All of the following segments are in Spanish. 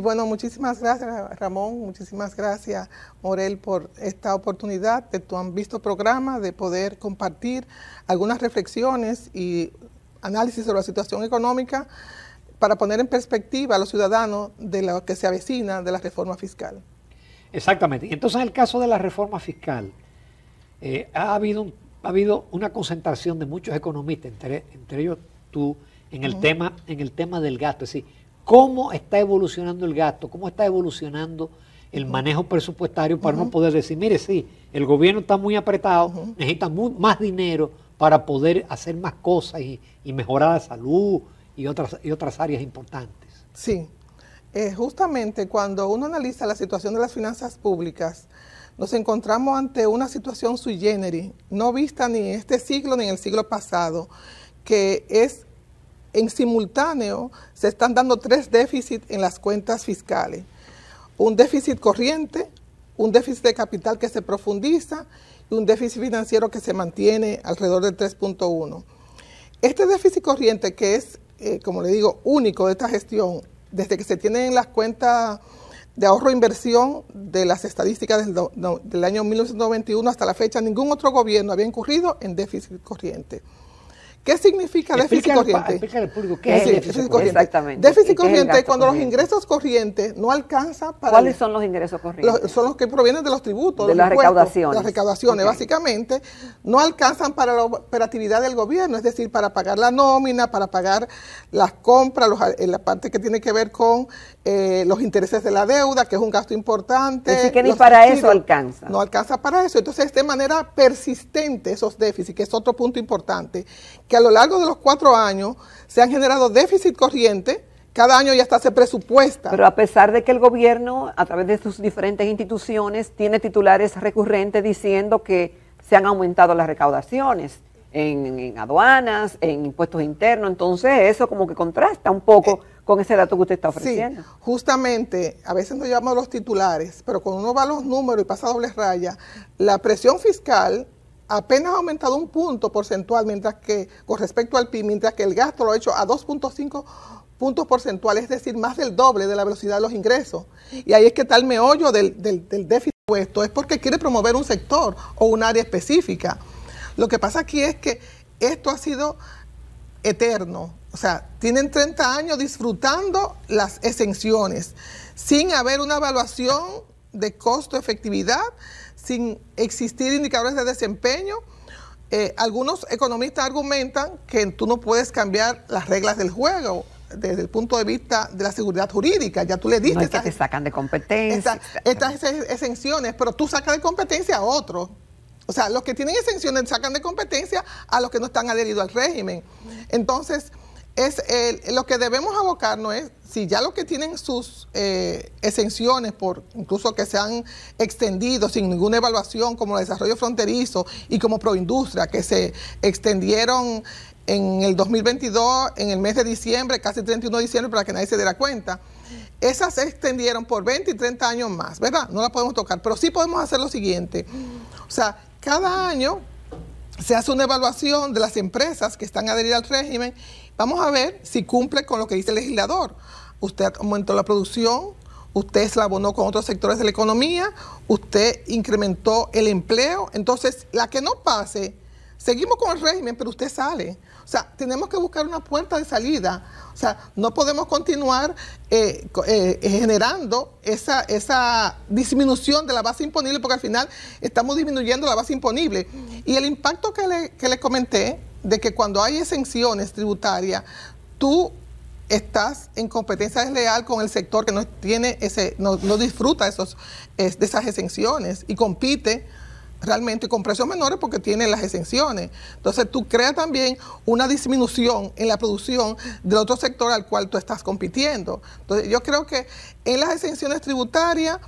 Bueno, muchísimas gracias Ramón, muchísimas gracias Morel por esta oportunidad de tu visto programa, de poder compartir algunas reflexiones y análisis sobre la situación económica para poner en perspectiva a los ciudadanos de lo que se avecina de la reforma fiscal. Exactamente. Y entonces en el caso de la reforma fiscal, eh, ha, habido ha habido una concentración de muchos economistas, entre, ellos tú, en el, tema, en el tema del gasto. Es cómo está evolucionando el gasto, cómo está evolucionando el manejo presupuestario para no poder decir, mire, sí, el gobierno está muy apretado, necesita más dinero para poder hacer más cosas y, mejorar la salud y otras, y otras áreas importantes. Sí, eh, justamente cuando uno analiza la situación de las finanzas públicas, nos encontramos ante una situación sui generis, no vista ni en este siglo ni en el siglo pasado, que es en simultáneo se están dando tres déficits en las cuentas fiscales. Un déficit corriente, un déficit de capital que se profundiza y un déficit financiero que se mantiene alrededor del 3.1. Este déficit corriente que es, eh, como le digo, único de esta gestión, desde que se tienen las cuentas de ahorro e inversión de las estadísticas del, del año 1991 hasta la fecha, ningún otro gobierno había incurrido en déficit corriente. ¿Qué significa déficit corriente? qué, déficit corriente. Exactamente. Déficit este corriente es cuando los ingresos corrientes no alcanzan para. ¿Cuáles son los ingresos corrientes? son los que provienen de los tributos, de los las recaudaciones. Las recaudaciones, básicamente, no alcanzan para la operatividad del gobierno, es decir, para pagar la nómina, para pagar las compras, los, eh, la parte que tiene que ver con eh, los intereses de la deuda, que es un gasto importante. Así que ni para eso alcanza. No alcanza para eso. Entonces, de manera persistente esos déficits, que es otro punto importante, que a lo largo de los cuatro años se han generado déficit corriente, cada año ya está se presupuesta. Pero a pesar de que el gobierno, a través de sus diferentes instituciones, tiene titulares recurrentes diciendo que se han aumentado las recaudaciones en, aduanas, en impuestos internos, entonces eso como que contrasta un poco. Eh, con ese dato que usted está ofreciendo. justamente, a veces nos llamamos los titulares, pero cuando uno va a los números y pasa doble raya, la presión fiscal apenas ha aumentado un punto porcentual mientras que con respecto al PIB, mientras que el gasto lo ha hecho a 2.5 puntos porcentuales, es decir, más del doble de la velocidad de los ingresos. Y ahí es que tal meollo del, del, del déficit puesto es porque quiere promover un sector o un área específica. Lo que pasa aquí es que esto ha sido eterno, o sea, tienen 30 años disfrutando las exenciones sin haber una evaluación de costo-efectividad, sin existir indicadores de desempeño. Eh, algunos economistas argumentan que tú no puedes cambiar las reglas del juego desde el punto de vista de la seguridad jurídica. Ya tú le diste... No es que te sacan de competencia. Estas, estas exenciones, pero tú sacas de competencia a otros. O sea, los que tienen exenciones sacan de competencia a los que no están adheridos al régimen. Entonces, es lo que debemos abocarnos es, si ya lo que tienen sus eh, exenciones, por incluso que se han extendido sin ninguna evaluación, como el desarrollo fronterizo y como proindustria, que se extendieron en el 2022, en el mes de diciembre, casi 31 de diciembre, para que nadie se diera cuenta, esas se extendieron por 20 y 30 años más, ¿verdad? No la podemos tocar, pero sí podemos hacer lo siguiente. O sea, cada año se hace una evaluación de las empresas que están adheridas al régimen. Vamos a ver si cumple con lo que dice el legislador. Usted aumentó la producción, usted se la abonó con otros sectores de la economía, usted incrementó el empleo. Entonces, la que no pase, seguimos con el régimen, pero usted sale. O sea, tenemos que buscar una puerta de salida. O sea, no podemos continuar eh, eh, generando esa, esa disminución de la base imponible porque al final estamos disminuyendo la base imponible. Y el impacto que le, que comenté de que cuando hay exenciones tributarias, tú estás en competencia desleal con el sector que no tiene ese, no, disfruta esos, de esas exenciones y compite realmente con precios menores porque tiene las exenciones. Entonces tú creas también una disminución en la producción del otro sector al cual tú estás compitiendo. Entonces yo creo que en las exenciones tributarias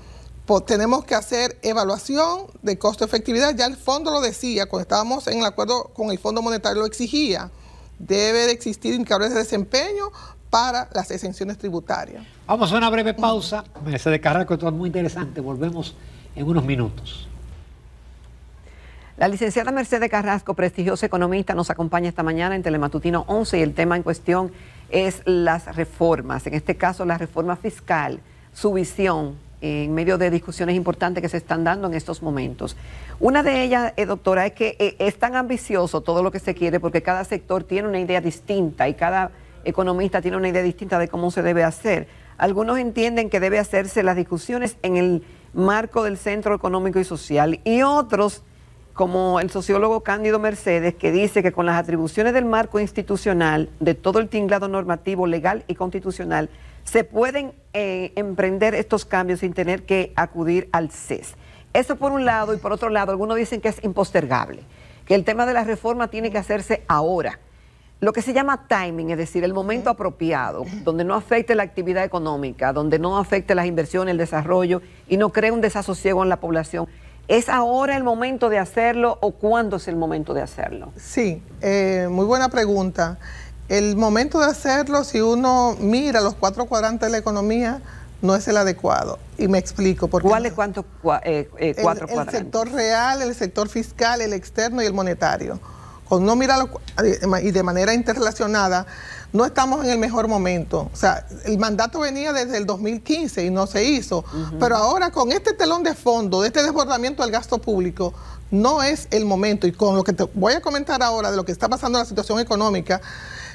pues, tenemos que hacer evaluación de costo efectividad. Ya el fondo lo decía, cuando estábamos en el acuerdo con el Fondo Monetario lo exigía. Debe de existir indicadores de desempeño para las exenciones tributarias. Vamos a una breve pausa. Se de esto todo muy interesante. Volvemos en unos minutos. La licenciada Mercedes Carrasco, prestigiosa economista, nos acompaña esta mañana en Telematutino 11 y el tema en cuestión es las reformas, en este caso la reforma fiscal, su visión en medio de discusiones importantes que se están dando en estos momentos. Una de ellas, eh, doctora, es que eh, es tan ambicioso todo lo que se quiere porque cada sector tiene una idea distinta y cada economista tiene una idea distinta de cómo se debe hacer. Algunos entienden que debe hacerse las discusiones en el marco del Centro Económico y Social y otros como el sociólogo Cándido Mercedes, que dice que con las atribuciones del marco institucional, de todo el tinglado normativo, legal y constitucional, se pueden eh, emprender estos cambios sin tener que acudir al CES. Eso por un lado, y por otro lado, algunos dicen que es impostergable, que el tema de la reforma tiene que hacerse ahora. Lo que se llama timing, es decir, el momento apropiado, donde no afecte la actividad económica, donde no afecte las inversiones, el desarrollo y no cree un desasosiego en la población. ¿Es ahora el momento de hacerlo o cuándo es el momento de hacerlo? Sí, eh, muy buena pregunta. El momento de hacerlo, si uno mira los cuatro cuadrantes de la economía, no es el adecuado. Y me explico. Por ¿Cuáles cuánto eh, eh cuatro cuadrantes? El sector real, el sector fiscal, el externo y el monetario o no mira eh, y de manera interrelacionada, no estamos en el mejor momento. O sea, el mandato venía desde el 2015 y no se hizo, pero ahora con este telón de fondo, de este desbordamiento del gasto público, no es el momento. Y con lo que te voy a comentar ahora de lo que está pasando en la situación económica,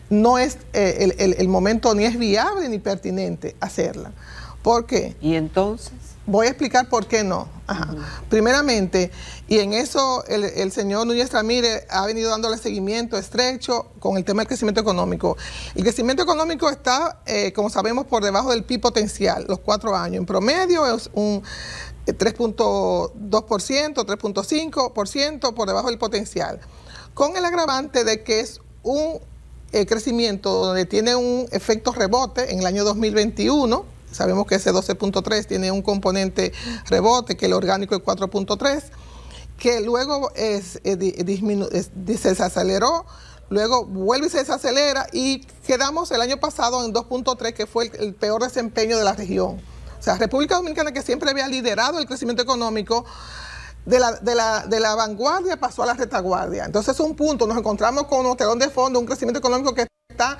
no es eh, el, el momento ni es viable ni pertinente hacerla. ¿Por qué? ¿Y entonces? Voy a explicar por qué no. Ajá. Primeramente, y en eso el, señor Núñez Ramírez ha venido dándole seguimiento estrecho con el tema del crecimiento económico. El crecimiento económico está, eh, como sabemos, por debajo del PIB potencial, los cuatro años. En promedio es un 3.2%, eh, 3.5% por debajo del potencial. Con el agravante de que es un eh, crecimiento donde tiene un efecto rebote en el año 2021 Sabemos que ese 12.3 tiene un componente rebote, que el orgánico es 4.3, que luego es, eh, se desaceleró, luego vuelve y se desacelera y quedamos el año pasado en 2.3, que fue el, peor desempeño de la región. O sea, República Dominicana, que siempre había liderado el crecimiento económico, de la, de la, vanguardia pasó a la retaguardia. Entonces es un punto, nos encontramos con un telón de fondo, un crecimiento económico que está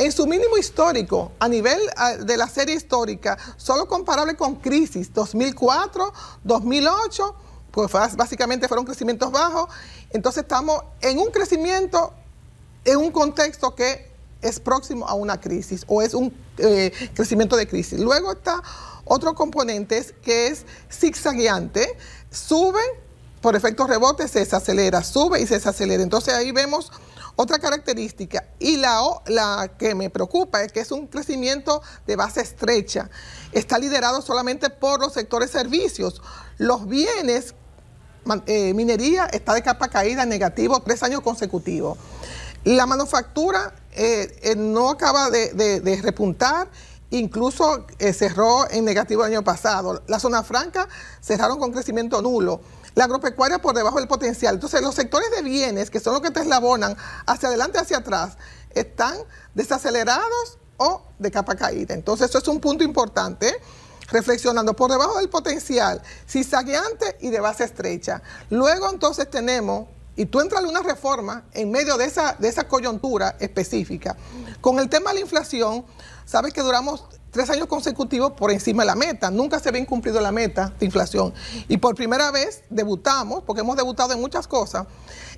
en su mínimo histórico, a nivel ah, de la serie histórica, solo comparable con crisis 2004, 2008, pues básicamente fueron crecimientos bajos. Entonces estamos en un crecimiento, en un contexto que es próximo a una crisis o es un eh, crecimiento de crisis. Luego está otro componente que es zigzagueante, sube, por efectos rebotes, se desacelera, sube y se desacelera. Entonces ahí vemos otra característica, y la, la que me preocupa, es que es un crecimiento de base estrecha. Está liderado solamente por los sectores servicios. Los bienes, eh, minería, está de capa caída, negativo, tres años consecutivos. La manufactura eh, eh, no acaba de, de repuntar, incluso cerró en negativo el año pasado. La zona franca cerraron con crecimiento nulo la agropecuaria por debajo del potencial. Entonces, los sectores de bienes, que son los que te eslabonan hacia adelante, hacia atrás, están desacelerados o de capa caída. Entonces, eso es un punto importante. Reflexionando por debajo del potencial, si saqueante y de base estrecha. Luego, entonces, tenemos y tú entras en una reforma en medio de esa, de esa coyuntura específica. Con el tema de la inflación, sabes que duramos tres años consecutivos por encima de la meta. Nunca se había incumplido la meta de inflación. Y por primera vez debutamos, porque hemos debutado en muchas cosas,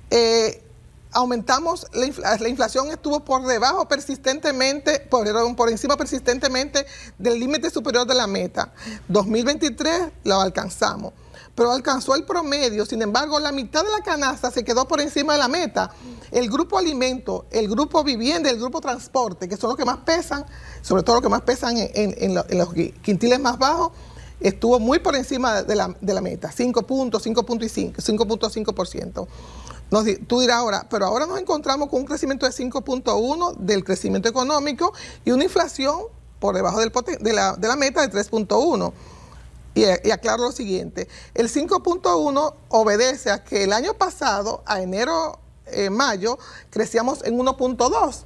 eh, aumentamos, la, inflación estuvo por debajo persistentemente, por, por encima persistentemente del límite superior de la meta. 2023 lo alcanzamos pero alcanzó el promedio. Sin embargo, la mitad de la canasta se quedó por encima de la meta. El grupo alimento, el grupo vivienda, el grupo transporte, que son los que más pesan, sobre todo los que más pesan en, los quintiles más bajos, estuvo muy por encima de la, meta, 5 puntos, 5.5, 5.5%. tú dirás ahora, pero ahora nos encontramos con un crecimiento de 5.1 del crecimiento económico y una inflación por debajo del, de, la, de la meta de 3.1. Y, aclaro lo siguiente, el 5.1 obedece a que el año pasado, a enero, eh, mayo, crecíamos en 1.2.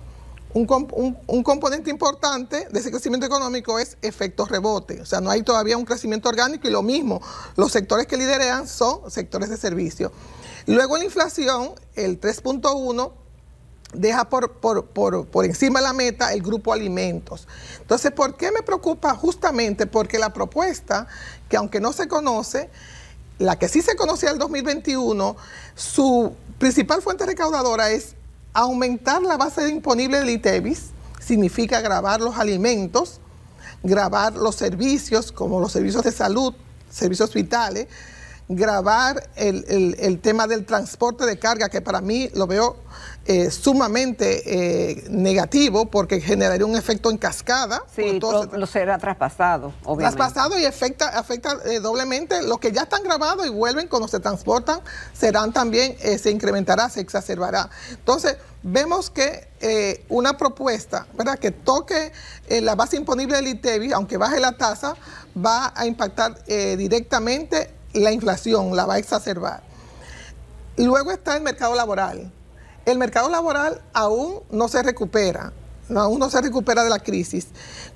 Un, componente importante de ese crecimiento económico es efecto rebote. O sea, no hay todavía un crecimiento orgánico y lo mismo, los sectores que lideran son sectores de servicio. Luego la inflación, el 3.1 deja por, encima de la meta el grupo alimentos. Entonces, ¿por qué me preocupa? Justamente porque la propuesta, que aunque no se conoce, la que sí se conocía el 2021, su principal fuente recaudadora es aumentar la base imponible del ITEVIS, significa grabar los alimentos, grabar los servicios, como los servicios de salud, servicios vitales, grabar el, tema del transporte de carga, que para mí lo veo eh, sumamente eh, negativo porque generaría un efecto en cascada. Sí, todo lo será traspasado, obviamente. Traspasado y afecta, afecta eh, doblemente. Los que ya están grabados y vuelven cuando se transportan serán también, se incrementará, se exacerbará. Entonces, vemos que una propuesta ¿verdad? que toque la base imponible del ITEBI, e aunque baje la tasa, va a impactar eh, directamente la inflación, la va a exacerbar. Luego está el mercado laboral. El mercado laboral aún no se recupera, aún no se recupera de la crisis.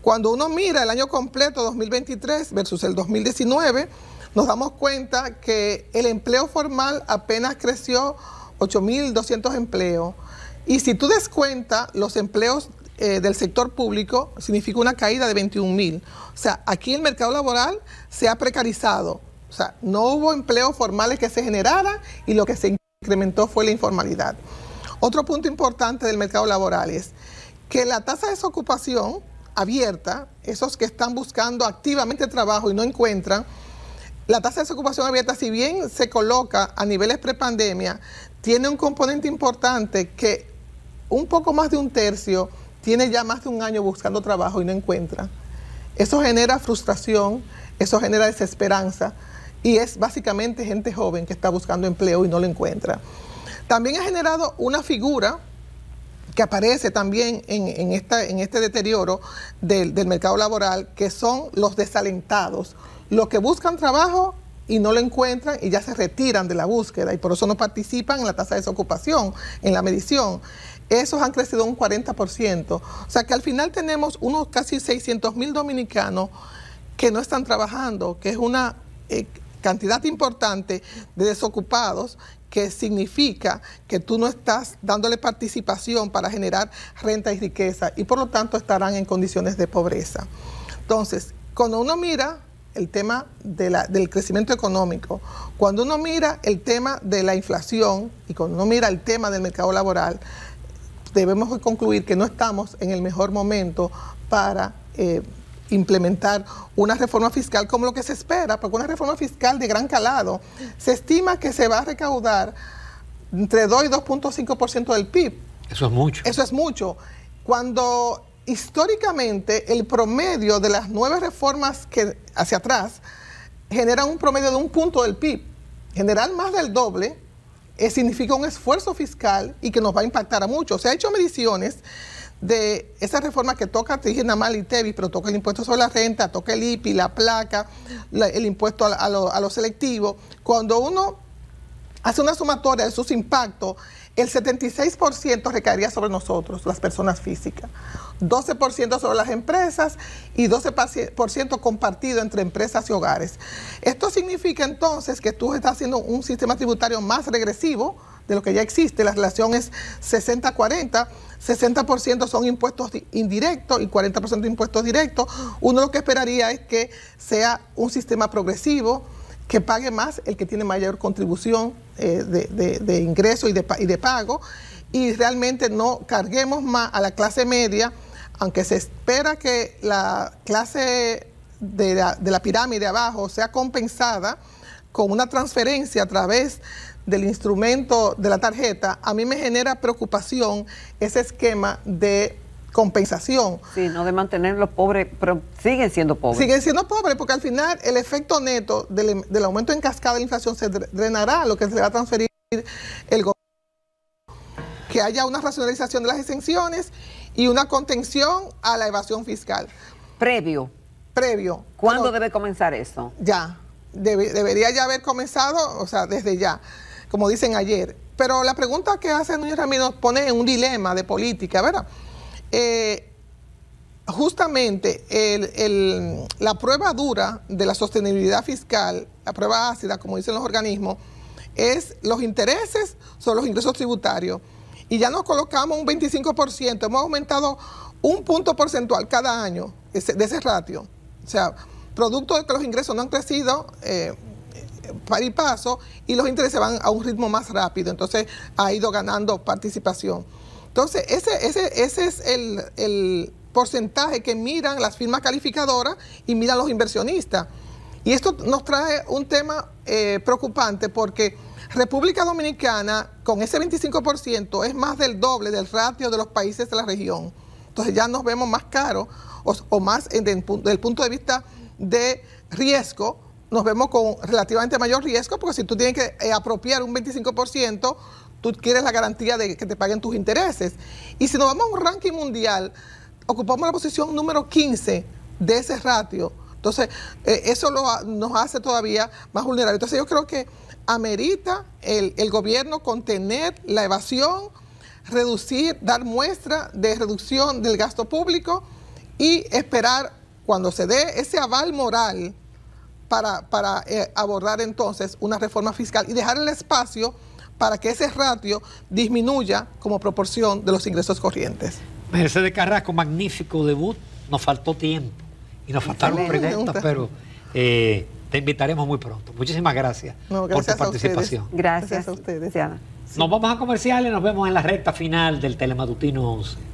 Cuando uno mira el año completo 2023 versus el 2019, nos damos cuenta que el empleo formal apenas creció 8.200 empleos. Y si tú descuentas los empleos eh, del sector público, significa una caída de 21.000. O sea, aquí el mercado laboral se ha precarizado o sea, no hubo empleos formales que se generaran y lo que se incrementó fue la informalidad. Otro punto importante del mercado laboral es que la tasa de desocupación abierta, esos que están buscando activamente trabajo y no encuentran, la tasa de desocupación abierta, si bien se coloca a niveles prepandemia, tiene un componente importante que un poco más de un tercio tiene ya más de un año buscando trabajo y no encuentra. Eso genera frustración, eso genera desesperanza y es básicamente gente joven que está buscando empleo y no lo encuentra. También ha generado una figura que aparece también en, esta, en este deterioro del, mercado laboral, que son los desalentados, los que buscan trabajo y no lo encuentran y ya se retiran de la búsqueda y por eso no participan en la tasa de desocupación, en la medición. Esos han crecido un 40%. O sea que al final tenemos unos casi 600 mil dominicanos que no están trabajando, que es una eh, cantidad importante de desocupados que significa que tú no estás dándole participación para generar renta y riqueza y por lo tanto estarán en condiciones de pobreza. Entonces, cuando uno mira el tema de del crecimiento económico, cuando uno mira el tema de la inflación y cuando uno mira el tema del mercado laboral, debemos concluir que no estamos en el mejor momento para eh, implementar una reforma fiscal como lo que se espera, porque una reforma fiscal de gran calado se estima que se va a recaudar entre 2 y 2.5% del PIB. Eso es mucho. Eso es mucho. Cuando históricamente el promedio de las nueve reformas que hacia atrás generan un promedio de un punto del PIB, generar más del doble eh, significa un esfuerzo fiscal y que nos va a impactar a muchos. Se han hecho mediciones de esa reformas que toca, te dije nada más el pero toca el impuesto sobre la renta, toca el IPI, la placa, el impuesto a, los a lo selectivo. Cuando uno hace una sumatoria de sus impactos, el 76% recaería sobre nosotros, las personas físicas, 12% sobre las empresas y 12% compartido entre empresas y hogares. Esto significa entonces que tú estás haciendo un sistema tributario más regresivo, de lo que ya existe. La relación es 60-40. 60% son impuestos indirectos y 40% impuestos directos. Uno lo que esperaría es que sea un sistema progresivo, que pague más el que tiene mayor contribución eh, de, de, ingreso y de, pago. Y realmente no carguemos más a la clase media, aunque se espera que la clase de la, de la pirámide abajo sea compensada con una transferencia a través del instrumento de la tarjeta, a mí me genera preocupación ese esquema de compensación. Sí, no de mantenerlos pobres, pero siguen siendo pobres. Siguen siendo pobres porque al final el efecto neto del, em, aumento en cascada de la inflación se drenará lo que se va a transferir el gobierno. Que haya una racionalización de las exenciones y una contención a la evasión fiscal. Previo. Previo. ¿Cuándo debe comenzar eso? Ya. debería ya haber comenzado, o sea, desde ya como dicen ayer. Pero la pregunta que hace Núñez Ramírez nos pone en un dilema de política, ¿verdad? Eh, justamente la prueba dura de la sostenibilidad fiscal, la prueba ácida, como dicen los organismos, es los intereses sobre los ingresos tributarios. Y ya nos colocamos un 25%, hemos aumentado un punto porcentual cada año de ese ratio. O sea, producto de que los ingresos no han crecido, eh, par y paso y los intereses van a un ritmo más rápido. Entonces ha ido ganando participación. Entonces ese, ese, ese es el, porcentaje que miran las firmas calificadoras y miran los inversionistas. Y esto nos trae un tema eh, preocupante porque República Dominicana, con ese 25%, es más del doble del ratio de los países de la región. Entonces ya nos vemos más caros o, más desde el punto de vista de riesgo nos vemos con relativamente mayor riesgo, porque si tú tienes que eh, apropiar un 25%, tú quieres la garantía de que te paguen tus intereses. Y si nos vamos a un ranking mundial, ocupamos la posición número 15 de ese ratio. Entonces, eh, eso lo, nos hace todavía más vulnerables. Entonces, yo creo que amerita el, el gobierno contener la evasión, reducir, dar muestra de reducción del gasto público y esperar cuando se dé ese aval moral para, eh, abordar entonces una reforma fiscal y dejar el espacio para que ese ratio disminuya como proporción de los ingresos corrientes. Mercedes Carrasco, magnífico debut. Nos faltó tiempo y nos faltaron preguntas, pero eh, te invitaremos muy pronto. Muchísimas gracias, por tu participación. Gracias, a ustedes, Nos vamos a comerciales, nos vemos en la recta final del Telemadutino 11.